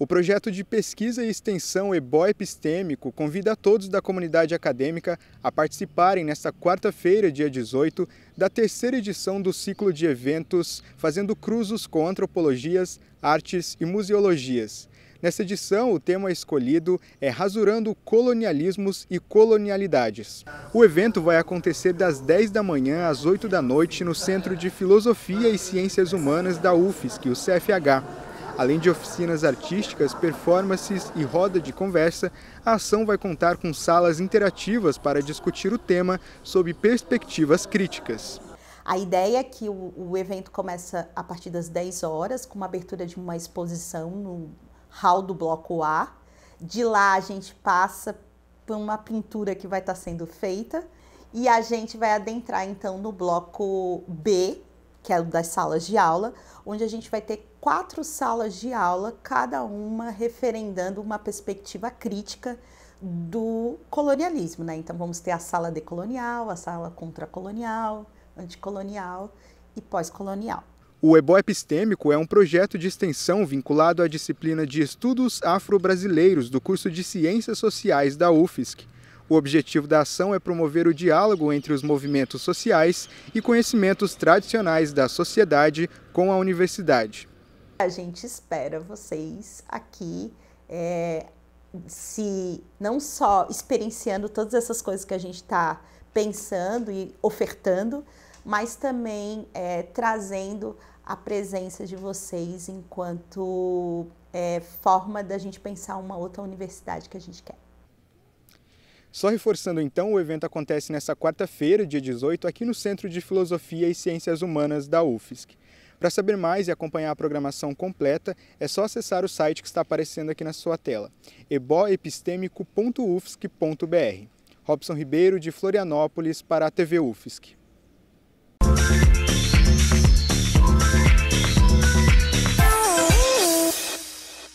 O projeto de pesquisa e extensão ebo Epistêmico convida a todos da comunidade acadêmica a participarem nesta quarta-feira, dia 18, da terceira edição do ciclo de eventos Fazendo Cruzos com Antropologias, Artes e Museologias. Nessa edição, o tema escolhido é Rasurando Colonialismos e Colonialidades. O evento vai acontecer das 10 da manhã às 8 da noite no Centro de Filosofia e Ciências Humanas da UFSC, o CFH. Além de oficinas artísticas, performances e roda de conversa, a ação vai contar com salas interativas para discutir o tema sob perspectivas críticas. A ideia é que o, o evento começa a partir das 10 horas, com uma abertura de uma exposição no hall do Bloco A. De lá a gente passa por uma pintura que vai estar sendo feita e a gente vai adentrar então no Bloco B, que é das salas de aula, onde a gente vai ter quatro salas de aula, cada uma referendando uma perspectiva crítica do colonialismo, né? Então vamos ter a sala decolonial, a sala contracolonial, anticolonial e pós-colonial. O EBO Epistêmico é um projeto de extensão vinculado à disciplina de Estudos Afro-Brasileiros do curso de Ciências Sociais da UFSC. O objetivo da ação é promover o diálogo entre os movimentos sociais e conhecimentos tradicionais da sociedade com a universidade. A gente espera vocês aqui. É, se não só experienciando todas essas coisas que a gente está pensando e ofertando, mas também é, trazendo a presença de vocês enquanto é, forma da gente pensar uma outra universidade que a gente quer. Só reforçando então, o evento acontece nesta quarta-feira, dia 18, aqui no Centro de Filosofia e Ciências Humanas da UFSC. Para saber mais e acompanhar a programação completa, é só acessar o site que está aparecendo aqui na sua tela, eboepistêmico.ufsc.br. Robson Ribeiro, de Florianópolis, para a TV UFSC.